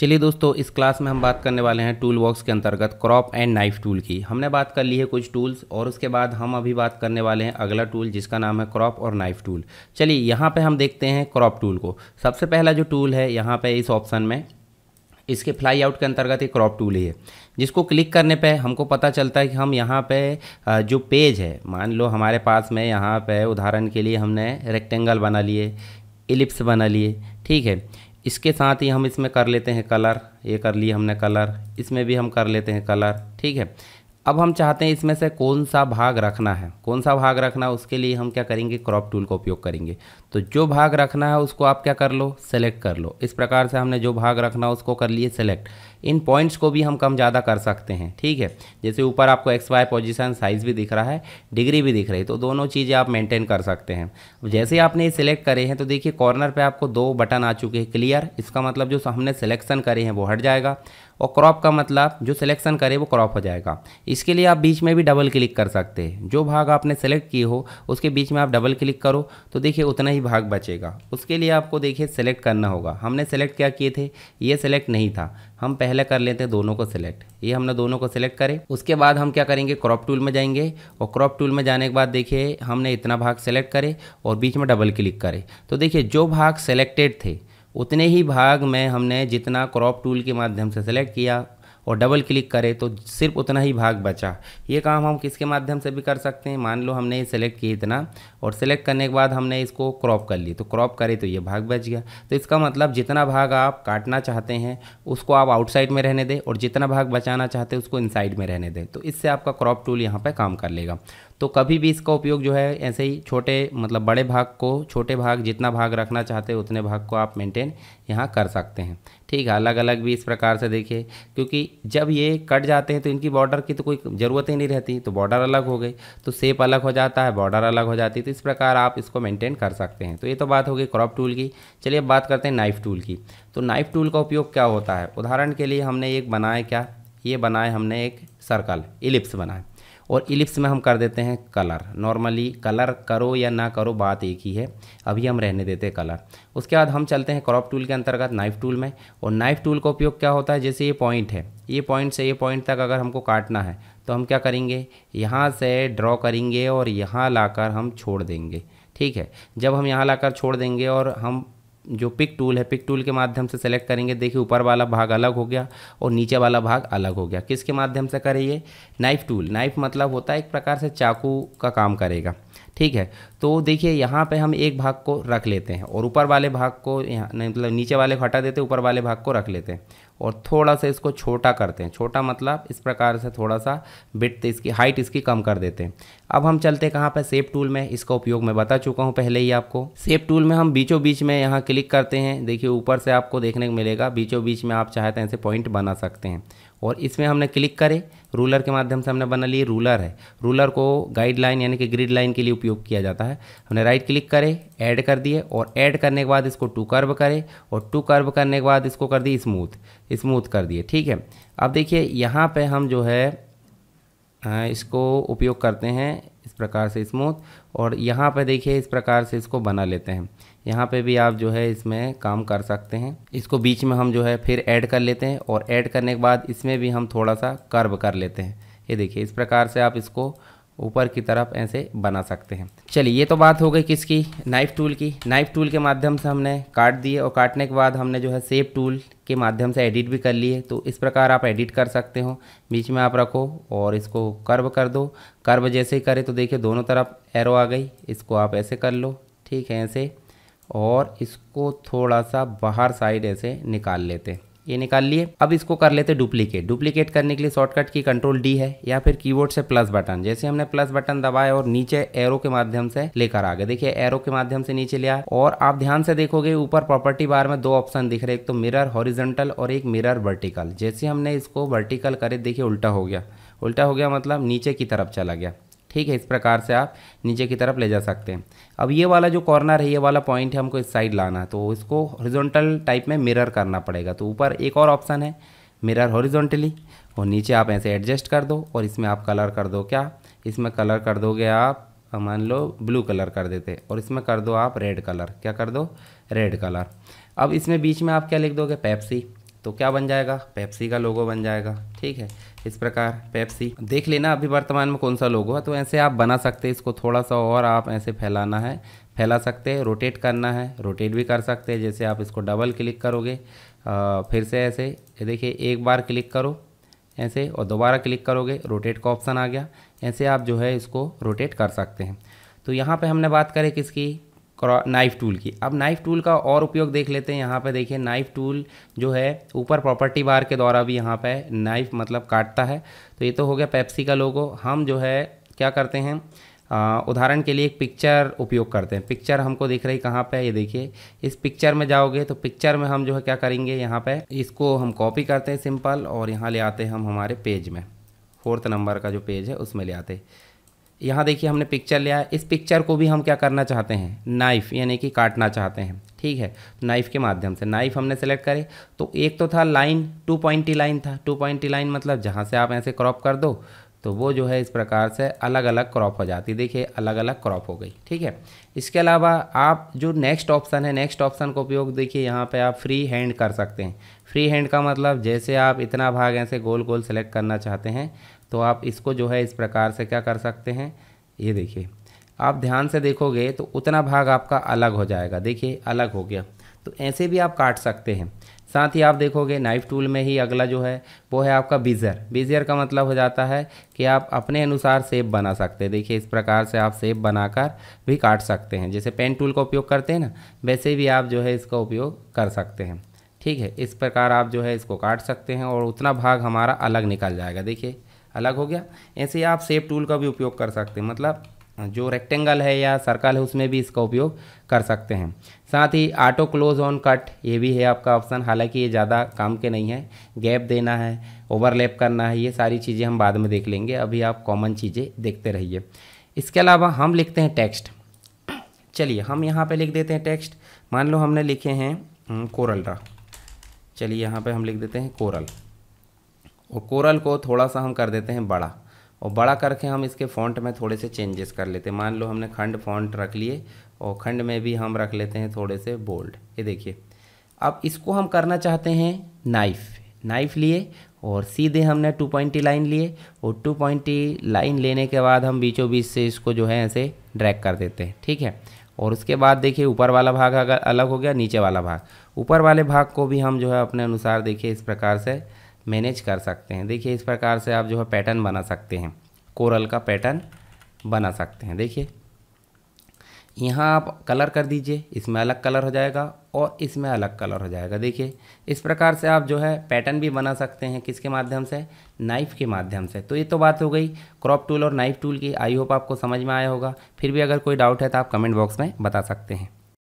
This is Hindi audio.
चलिए दोस्तों इस क्लास में हम बात करने वाले हैं टूल बॉक्स के अंतर्गत क्रॉप एंड नाइफ टूल की हमने बात कर ली है कुछ टूल्स और उसके बाद हम अभी बात करने वाले हैं अगला टूल जिसका नाम है क्रॉप और नाइफ टूल चलिए यहाँ पे हम देखते हैं क्रॉप टूल को सबसे पहला जो टूल है यहाँ पे इस ऑप्शन में इसके फ्लाई आउट के अंतर्गत ये क्रॉप टूल ही है जिसको क्लिक करने पे हमको पता चलता है कि हम यहाँ पे जो पेज है मान लो हमारे पास में यहाँ पे उदाहरण के लिए हमने रेक्टेंगल बना लिए इलिप्स बना लिए ठीक है इसके साथ ही हम इसमें कर लेते हैं कलर ये कर लिए हमने कलर इसमें भी हम कर लेते हैं कलर ठीक है अब हम चाहते हैं इसमें से कौन सा भाग रखना है कौन सा भाग रखना है उसके लिए हम क्या करेंगे क्रॉप टूल का उपयोग करेंगे तो जो भाग रखना है उसको आप क्या कर लो सेलेक्ट कर लो इस प्रकार से हमने जो भाग रखना है उसको कर लिए सेलेक्ट इन पॉइंट्स को भी हम कम ज़्यादा कर सकते हैं ठीक है जैसे ऊपर आपको एक्स वाई पोजिशन साइज़ भी दिख रहा है डिग्री भी दिख रही है तो दोनों चीज़ें आप मेंटेन कर सकते हैं जैसे आपने ये सिलेक्ट करे हैं तो देखिए कॉर्नर पर आपको दो बटन आ चुके हैं क्लियर इसका मतलब जो हमने सेलेक्शन करे हैं वो हट जाएगा और क्रॉप का मतलब जो सिलेक्शन करे वो क्रॉप हो जाएगा इसके लिए आप बीच में भी डबल क्लिक कर सकते हैं जो भाग आपने सेलेक्ट किए हो उसके बीच में आप डबल क्लिक करो तो देखिए उतना ही भाग बचेगा उसके लिए आपको देखिए सेलेक्ट करना होगा हमने सेलेक्ट क्या किए थे ये सेलेक्ट नहीं था हम पहले कर लेते हैं दोनों को सिलेक्ट ये हमने दोनों को सिलेक्ट करें उसके बाद हम क्या करेंगे क्रॉप टूल में जाएंगे और क्रॉप टूल में जाने के बाद देखिए हमने इतना भाग सेलेक्ट करे और बीच में डबल क्लिक करें तो देखिए जो भाग सेलेक्टेड थे उतने ही भाग में हमने जितना क्रॉप टूल के माध्यम से सेलेक्ट किया और डबल क्लिक करें तो सिर्फ उतना ही भाग बचा ये काम हम किसके माध्यम से भी कर सकते हैं मान लो हमने ये सेलेक्ट किया इतना और सेलेक्ट करने के बाद हमने इसको क्रॉप कर ली तो क्रॉप करें तो ये भाग बच गया तो इसका मतलब जितना भाग आप काटना चाहते हैं उसको आप आउटसाइड में रहने दें और जितना भाग बचाना चाहते हैं उसको इनसाइड में रहने दें तो इससे आपका क्रॉप टूल यहाँ पर काम कर लेगा तो कभी भी इसका उपयोग जो है ऐसे ही छोटे मतलब बड़े भाग को छोटे भाग जितना भाग रखना चाहते हैं उतने भाग को आप मेंटेन यहाँ कर सकते हैं ठीक है अलग अलग भी इस प्रकार से देखिए क्योंकि जब ये कट जाते हैं तो इनकी बॉर्डर की तो कोई ज़रूरत ही नहीं रहती तो बॉर्डर अलग हो गई तो सेप अलग हो जाता है बॉर्डर अलग हो जाती है तो इस प्रकार आप इसको मेंटेन कर सकते हैं तो ये तो बात हो गई क्रॉप टूल की चलिए अब बात करते हैं नाइफ़ टूल की तो नाइफ़ टूल का उपयोग क्या होता है उदाहरण के लिए हमने एक बनाए क्या ये बनाए हमने एक सर्कल इलिप्स बनाए और इलिप्स में हम कर देते हैं कलर नॉर्मली कलर करो या ना करो बात एक ही है अभी हम रहने देते हैं कलर उसके बाद हम चलते हैं क्रॉप टूल के अंतर्गत नाइफ टूल में और नाइफ टूल का उपयोग क्या होता है जैसे ये पॉइंट है ये पॉइंट से ये पॉइंट तक अगर हमको काटना है तो हम क्या करेंगे यहाँ से ड्रॉ करेंगे और यहाँ लाकर हम छोड़ देंगे ठीक है जब हम यहाँ लाकर छोड़ देंगे और हम जो पिक टूल है पिक टूल के माध्यम से सेलेक्ट करेंगे देखिए ऊपर वाला भाग अलग हो गया और नीचे वाला भाग अलग हो गया किसके माध्यम से करे ये नाइफ टूल नाइफ मतलब होता है एक प्रकार से चाकू का काम करेगा ठीक है तो देखिए यहाँ पे हम एक भाग को रख लेते हैं और ऊपर वाले भाग को यहाँ मतलब नीचे वाले को हटा देते ऊपर वाले भाग को रख लेते हैं और थोड़ा सा इसको छोटा करते हैं छोटा मतलब इस प्रकार से थोड़ा सा बिट इसकी हाइट इसकी कम कर देते हैं अब हम चलते कहाँ पर सेप टूल में इसका उपयोग मैं बता चुका हूँ पहले ही आपको सेप टूल में हम बीचों बीच में यहाँ क्लिक करते हैं देखिए ऊपर से आपको देखने को मिलेगा बीचों बीच में आप चाहे तो ऐसे पॉइंट बना सकते हैं और इसमें हमने क्लिक करे रूलर के माध्यम से हमने बना लिए रूलर है रूलर को गाइडलाइन यानी कि ग्रिड लाइन के लिए उपयोग किया जाता है हमने राइट क्लिक करे ऐड कर दिए और ऐड करने के बाद इसको टू कर्व करे और टू कर्व करने के बाद इसको कर दिए स्मूथ स्मूथ कर दिए ठीक है अब देखिए यहाँ पे हम जो है इसको उपयोग करते हैं इस प्रकार से स्मूथ और यहाँ पे देखिए इस प्रकार से इसको बना लेते हैं यहाँ पे भी आप जो है इसमें काम कर सकते हैं इसको बीच में हम जो है फिर ऐड कर लेते हैं और ऐड करने के बाद इसमें भी हम थोड़ा सा कर्व कर लेते हैं ये देखिए इस प्रकार से आप इसको ऊपर की तरफ ऐसे बना सकते हैं चलिए ये तो बात हो गई किसकी नाइफ टूल की नाइफ टूल के माध्यम से हमने काट दिए और काटने के बाद हमने जो है सेप टूल के माध्यम से एडिट भी कर लिए तो इस प्रकार आप एडिट कर सकते हो बीच में आप रखो और इसको कर्व कर दो कर्व जैसे ही करें तो देखिए दोनों तरफ एरो आ गई इसको आप ऐसे कर लो ठीक है ऐसे और इसको थोड़ा सा बाहर साइड ऐसे निकाल लेते हैं ये निकाल लिए अब इसको कर लेते डुप्लीकेट डुप्लीकेट करने के लिए शॉर्टकट की कंट्रोल डी है या फिर कीबोर्ड से प्लस बटन जैसे हमने प्लस बटन दबाया और नीचे एरो के माध्यम से लेकर आ गए देखिए एरो के माध्यम से नीचे लिया और आप ध्यान से देखोगे ऊपर प्रॉपर्टी बार में दो ऑप्शन दिख रहे एक तो मिरर हॉरिजेंटल और एक मिरर वर्टिकल जैसे हमने इसको वर्टिकल करे देखिए उल्टा हो गया उल्टा हो गया मतलब नीचे की तरफ चला गया ठीक है इस प्रकार से आप नीचे की तरफ ले जा सकते हैं अब ये वाला जो कॉर्नर है ये वाला पॉइंट है हमको इस साइड लाना तो इसको हॉरिजॉन्टल टाइप में मिरर करना पड़ेगा तो ऊपर एक और ऑप्शन है मिरर हॉरिजॉन्टली और नीचे आप ऐसे एडजस्ट कर दो और इसमें आप कलर कर दो क्या इसमें कलर कर दोगे आप मान लो ब्लू कलर कर देते और इसमें कर दो आप रेड कलर क्या कर दो रेड कलर अब इसमें बीच में आप क्या लिख दोगे पेप्सी तो क्या बन जाएगा पेप्सी का लोगो बन जाएगा ठीक है इस प्रकार पेप्सी देख लेना अभी वर्तमान में कौन सा लोगो है तो ऐसे आप बना सकते हैं इसको थोड़ा सा और आप ऐसे फैलाना है फैला सकते हैं रोटेट करना है रोटेट भी कर सकते हैं जैसे आप इसको डबल क्लिक करोगे आ, फिर से ऐसे ये देखिए एक बार क्लिक करो ऐसे और दोबारा क्लिक करोगे रोटेट का ऑप्शन आ गया ऐसे आप जो है इसको रोटेट कर सकते हैं तो यहाँ पर हमने बात करें किसकी नाइफ टूल की अब नाइफ टूल का और उपयोग देख लेते हैं यहाँ पे देखिए नाइफ टूल जो है ऊपर प्रॉपर्टी बार के द्वारा भी यहाँ पे नाइफ मतलब काटता है तो ये तो हो गया पेप्सी का लोगो हम जो है क्या करते हैं उदाहरण के लिए एक पिक्चर उपयोग करते हैं पिक्चर हमको दिख रही कहाँ पे ये देखिए इस पिक्चर में जाओगे तो पिक्चर में हम जो है क्या करेंगे यहाँ पे इसको हम कॉपी करते हैं सिंपल और यहाँ ले आते हैं हम हमारे पेज में फोर्थ नंबर का जो पेज है उसमें ले आते हैं यहाँ देखिए हमने पिक्चर लिया इस पिक्चर को भी हम क्या करना चाहते हैं नाइफ़ यानी कि काटना चाहते हैं ठीक है नाइफ़ तो के माध्यम से नाइफ़ हमने सेलेक्ट करे तो एक तो था लाइन टू पॉइंटी लाइन था टू पॉइंटी लाइन मतलब जहाँ से आप ऐसे क्रॉप कर दो तो वो जो है इस प्रकार से अलग अलग क्रॉप हो जाती देखिए अलग अलग क्रॉप हो गई ठीक है इसके अलावा आप जो नेक्स्ट ऑप्शन है नेक्स्ट ऑप्शन का उपयोग देखिए यहाँ पे आप फ्री हैंड कर सकते हैं फ्री हैंड का मतलब जैसे आप इतना भाग ऐसे गोल गोल सेलेक्ट करना चाहते हैं तो आप इसको जो है इस प्रकार से क्या कर सकते हैं ये देखिए आप ध्यान से देखोगे तो उतना भाग आपका अलग हो जाएगा देखिए अलग हो गया तो ऐसे भी आप काट सकते हैं साथ ही आप देखोगे नाइफ टूल में ही अगला जो है वो है आपका बीजर बीजर का मतलब हो जाता है कि आप अपने अनुसार सेप बना सकते हैं देखिए इस प्रकार से आप सेप बनाकर भी काट सकते हैं जैसे पेन टूल का उपयोग करते हैं ना वैसे भी आप जो है इसका उपयोग कर सकते हैं ठीक है इस प्रकार आप जो है इसको काट सकते हैं और उतना भाग हमारा अलग निकल जाएगा देखिए अलग हो गया ऐसे आप सेप टूल का भी उपयोग कर सकते हैं मतलब जो रेक्टेंगल है या सर्कल है उसमें भी इसका उपयोग कर सकते हैं साथ ही ऑटो क्लोज ऑन कट ये भी है आपका ऑप्शन हालांकि ये ज़्यादा काम के नहीं है गैप देना है ओवरलैप करना है ये सारी चीज़ें हम बाद में देख लेंगे अभी आप कॉमन चीज़ें देखते रहिए इसके अलावा हम लिखते हैं टेक्स्ट चलिए हम यहाँ पर लिख देते हैं टेक्स्ट मान लो हमने लिखे हैं हम्म, कोरल रा चलिए यहाँ पर हम लिख देते हैं कोरल और कोरल को थोड़ा सा हम कर देते हैं बड़ा और बड़ा करके हम इसके फॉन्ट में थोड़े से चेंजेस कर लेते हैं मान लो हमने खंड फॉन्ट रख लिए और खंड में भी हम रख लेते हैं थोड़े से बोल्ड ये देखिए अब इसको हम करना चाहते हैं नाइफ़ नाइफ़ लिए और सीधे हमने टू पॉइंटी लाइन लिए और टू पॉइंटी लाइन लेने के बाद हम बीचों बीच से इसको जो है ऐसे ड्रैग कर देते हैं ठीक है और उसके बाद देखिए ऊपर वाला भाग अगर अलग हो गया नीचे वाला भाग ऊपर वाले भाग को भी हम जो है अपने अनुसार देखिए इस प्रकार से मैनेज कर सकते हैं देखिए इस प्रकार से आप जो है पैटर्न बना सकते हैं कोरल का पैटर्न बना सकते हैं देखिए यहाँ आप कलर कर दीजिए इसमें अलग कलर हो जाएगा और इसमें अलग कलर हो जाएगा देखिए इस प्रकार से आप जो है पैटर्न भी बना सकते हैं किसके माध्यम से नाइफ़ के माध्यम से तो ये तो बात हो गई क्रॉप टूल और नाइफ़ टूल की आई होप आपको समझ में आया होगा फिर भी अगर कोई डाउट है तो आप कमेंट बॉक्स में बता सकते हैं